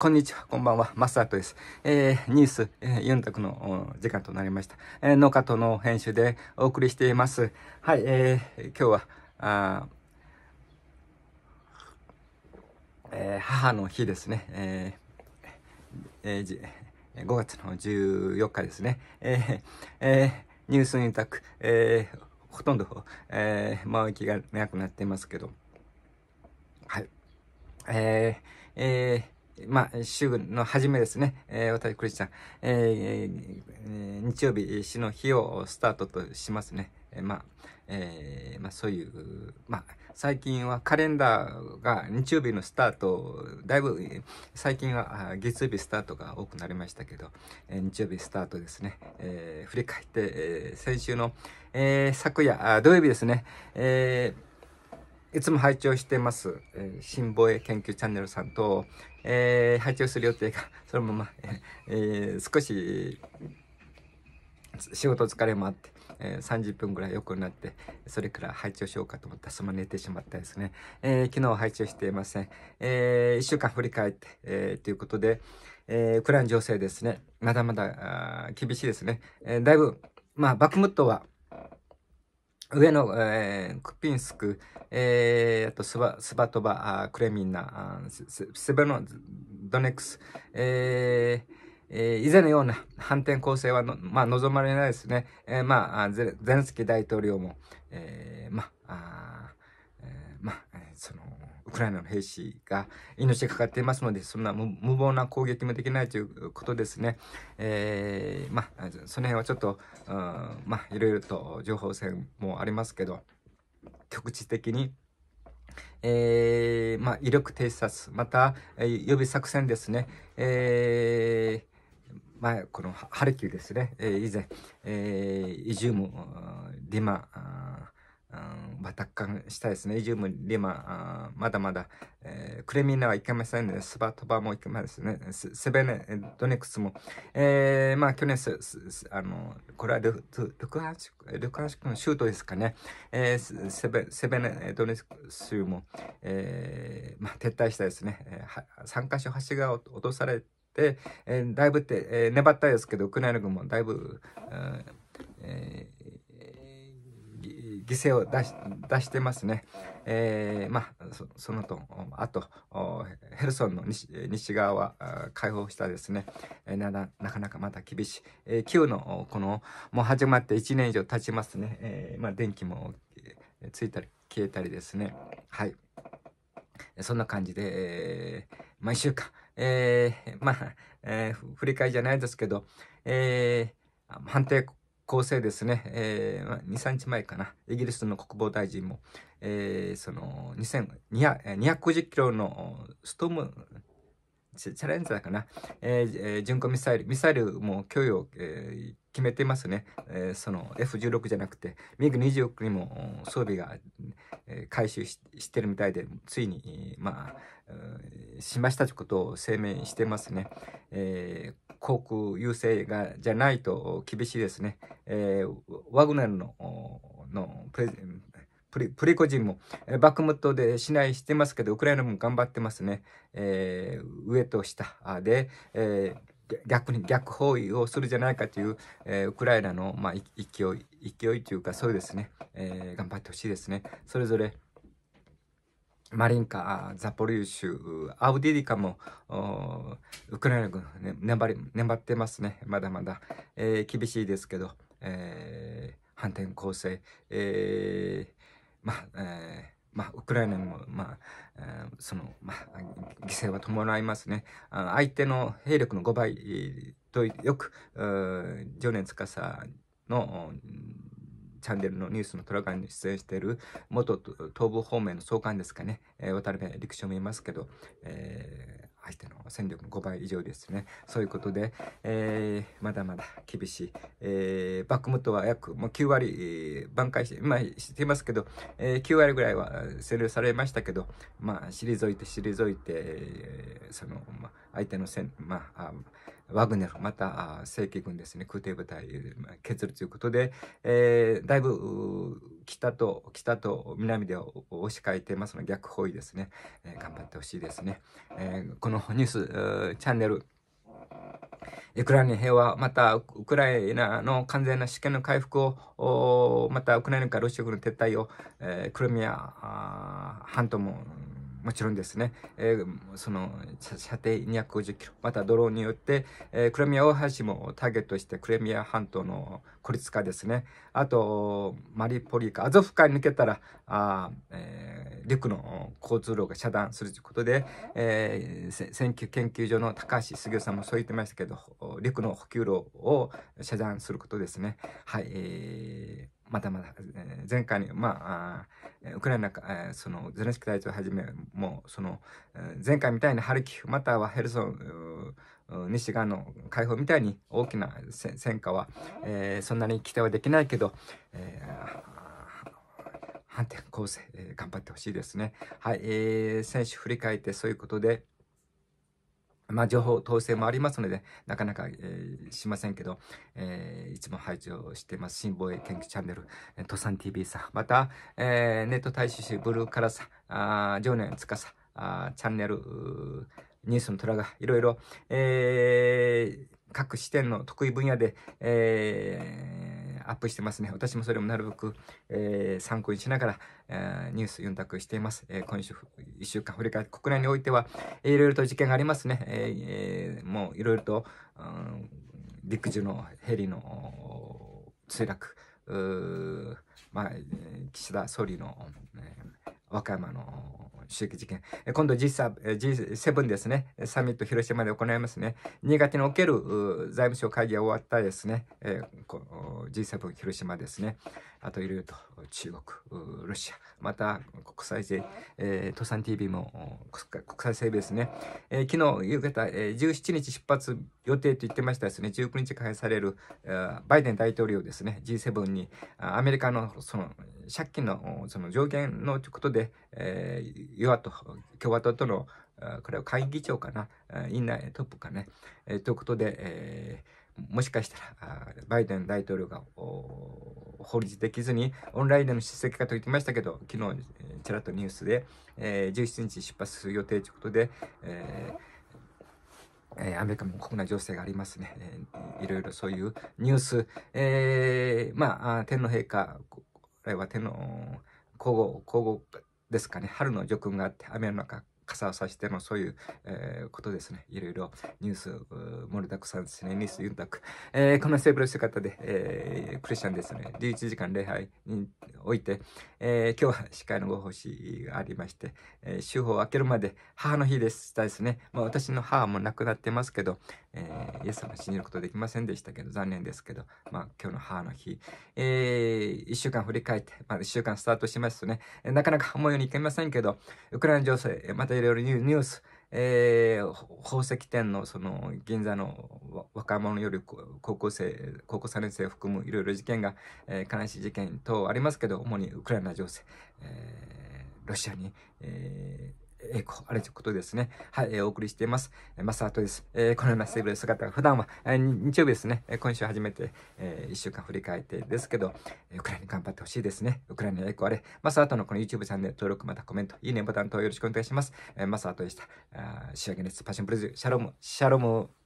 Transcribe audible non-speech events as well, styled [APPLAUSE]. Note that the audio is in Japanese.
こんにちは、こんばんは、マスアートです。えー、ニュース、えー、ユンタクの時間となりました。えー、農家との編集でお送りしています。はい、えー、今日は、あえー、母の日ですね。えーえー、じ5月の14日ですね。えー、えー、ニュースユンタク、えー、ほとんど、えー、間きが長くなっていますけど。はい。えー、えーまあ、週の初めですね、えー、私、クリスチャン、えー、えー、日曜日、死の日をスタートとしますね。えー、まあ、えー、まあ、そういう、まあ、最近はカレンダーが日曜日のスタート、だいぶ、最近は月曜日スタートが多くなりましたけど、えー、日曜日スタートですね。えー、振り返って、えー、先週の、えー、昨夜、土曜日ですね、えーいつも拝聴してます、えー、新防衛研究チャンネルさんと、えー、拝聴する予定が [LAUGHS] そのまま、えー、少し仕事疲れもあって、えー、30分ぐらい良くなってそれから拝聴しようかと思ったらそのまま寝てしまったですね、えー、昨日拝聴していません、えー、1週間振り返って、えー、ということで、えー、ウクライナ情勢ですねまだまだ厳しいですね、えー、だいぶまあバクムットは上の、えー、クピンスク、えー、あとスバスバトバ、あクレミンナ、セベノドネクス、えーえー、以前のような反転攻勢はの、まあ、望まれないですね。えー、まあ、ゼレンスキー大統領も、えー、まあ、クライナの兵士が命がかかっていますので、そんな無謀な攻撃もできないということですね。えー、まあ、その辺はちょっと、うん、まあ、いろいろと情報戦もありますけど、局地的に、えー、まあ、威力偵察、また、予備作戦ですね。えーまこのハルキウですね、えー、以前、えー、イジューム、ディマ、まあ、奪還したいですね。イジューム、リマ、まだまだ、えー、クレミナはいけませんね。スバトバもいけませんね。セベネ、ドネクスも。えー、まあ、去年あの、これはルクハンシクルクハンシュのシュートですかね。えー、セベセベネ、ドネクスも、えー、まあ、撤退したいですね。えー、3箇所橋が落とされて、えー、だいぶって、えー、粘ったですけど、ウクライナ軍もだいぶ、えー犠牲を出し出してますね。えー、まあそのとあとヘルソンの西側は解放したですねななかなかまた厳しい、えー、旧のこのもう始まって1年以上経ちますね、えー、まあ、電気もついたり消えたりですねはいそんな感じで、えー、毎週間、えー、まあ、えー、振り返りじゃないですけど、えー、判定構成ですね、えー、2、3日前かな、イギリスの国防大臣も、えー、その250キロのストーム、チャレンジャーかな、えー巡航ミサイル、ミサイルも供与、えー、決めてますね、えー、その F16 じゃなくて、ミグ g 2 9にも装備が、えー、回収ししてるみたいで、ついに、まあ、しましたということを声明してますね。えー航空優勢がじゃないと厳しいですね。えー、ワグネルののプレプリプリコジンも、えー、バクムットで市内してますけど、ウクライナも頑張ってますね。えー、上と下で、えー、逆に逆包囲をするじゃないかという、えー、ウクライナの、まあ、勢い、勢いというか、そうですね、えー、頑張ってほしいですね。それぞれ、マリンカ、ザポリー州、アウディリカも、ウクライナ軍、ね、粘り、粘ってますね。まだまだ。えー、厳しいですけど、えー、反転攻勢、えー、まあ、えーまあ、ウクライナも、まあ、えー、その、まあ、犠牲は伴いますね。あ相手の兵力の5倍とよく、常年司のチャンネルのニュースのトラガンに出演している元東部方面の総監ですかね、えー、渡辺陸将もいますけど、えー、相手の戦力の5倍以上ですね。そういうことで、えー、まだまだ厳しい。えー、バックムットは約、ま9割、えー、挽回して、今、していますけど、えー、9割ぐらいは占領されましたけど、まあ、退いて退いて、えー、その、まあ、相手の戦、まあ、あワグネル、また正規軍ですね、空挺部隊削るということで、えー、だいぶ北と北と南で押し返ってますので逆方位ですね、えー、頑張ってほしいですね、えー、このニュースチャンネルウクライナ平和、またウクライナの完全な主権の回復を、またウクライナからロシア軍の撤退を、えー、クリミア半島ももちろんですね、えー、その射程250キロ、またドローンによって、えー、クレミア大橋もターゲットしてクレミア半島の孤立化ですね、あとマリポリカ、アゾフ海抜けたら、あえー、陸の交通路が遮断するということで、えー、選挙研究所の高橋杉雄さんもそう言ってましたけど、陸の補給路を遮断することですね。はい、えーまだまだ、えー、前回に、まあ、あウクライナか、えー、そのゼレンスキー大統領はじめ、もう、その、えー、前回みたいにハルキフ、またはヘルソン、西側の解放みたいに大きな戦果は、えー、そんなに期待はできないけど、えー反転攻勢、えー、頑張ってほしいですね。はい、えー、選手振り返ってそういうことで、まあ、情報統制もありますので、なかなか、えー、しませんけど、えー、いつも配置をしています。新防衛研究チャンネル、えー、トサン TV さ、また、えー、ネット大使誌ブルーカラさ、あ常年つかさ、あチャンネル、ニュースの虎がいろいろ、えー、各視点の得意分野で、えーアップしてますね。私もそれもなるべく、えー、参考にしながら、えー、ニュース読んだくしています。えー、今週、1週間、振り返って国内においては、いろいろと事件がありますね。えー、もういろいろと、うん、陸自のヘリの墜落、まあ、岸田総理の、えー、和歌山の主席事件。今度 G7 ですね、サミット広島で行いますね。新潟における財務省会議が終わったですね、えー、G7 広島ですね、あといろいろと中国、ロシア、また国際税、えー、都 TV も国際整備ですね、え昨日夕方、え17日出発予定と言ってましたですね、19日開催されるバイデン大統領ですね、G7 にアメリカのその借金のその上限のことで、えー与野党、共和党との、これは会議長かな、院内トップかね、えー、ということで、えー、もしかしたら、バイデン大統領が法律できずに、オンラインでの出席かと言ってましたけど、昨日、ちらっとニュースで、えー、17日出発する予定ということで、えーえアメリカも国内情勢がありますね。えー、いろいろそういうニュース。えー、まあ、天皇陛下、これは天皇、皇后、皇后ですかね春の叙勲があって雨の中傘をさしてのそういう、えー、ことですね。いろいろニュース盛りだくさんですね。ニュースユンタク。えー、このセーブルして方で、えー、クリスチャンですね。11時間礼拝において、えー、今日は司会のご奉仕がありまして、えー、週報を開けるまで母の日でしたですね。まあ、私の母も亡くなってますけど、えー、イエス様信じることできませんでしたけど、残念ですけど、まあ、今日の母の日、えー、1週間振り返って、まあ、1週間スタートしますね、なかなか思うようにいけませんけど、ウクライナ情勢、またいろいろニュース、えー、宝石店のその銀座の若者より高校生、高校3年生を含むいろいろ事件が、えー、悲しい事件等ありますけど、主にウクライナ情勢、えー、ロシアに、ええー、あれということですね。はい、えー、お送りしています。えー、マートです。えー、このようなセーブル姿が普段は、えー、日曜日ですね、えー、今週初めて、えー、1週間振り返ってですけど、えー、ウクライナ頑張ってほしいですね。ウクライナのエコあれ、マサートのこの YouTube チャンネル登録、またコメント、いいねボタン等よろしくお願いします。えー、マサートでした。あ仕上げです。パッションプレゼン、シャロム、シャロム。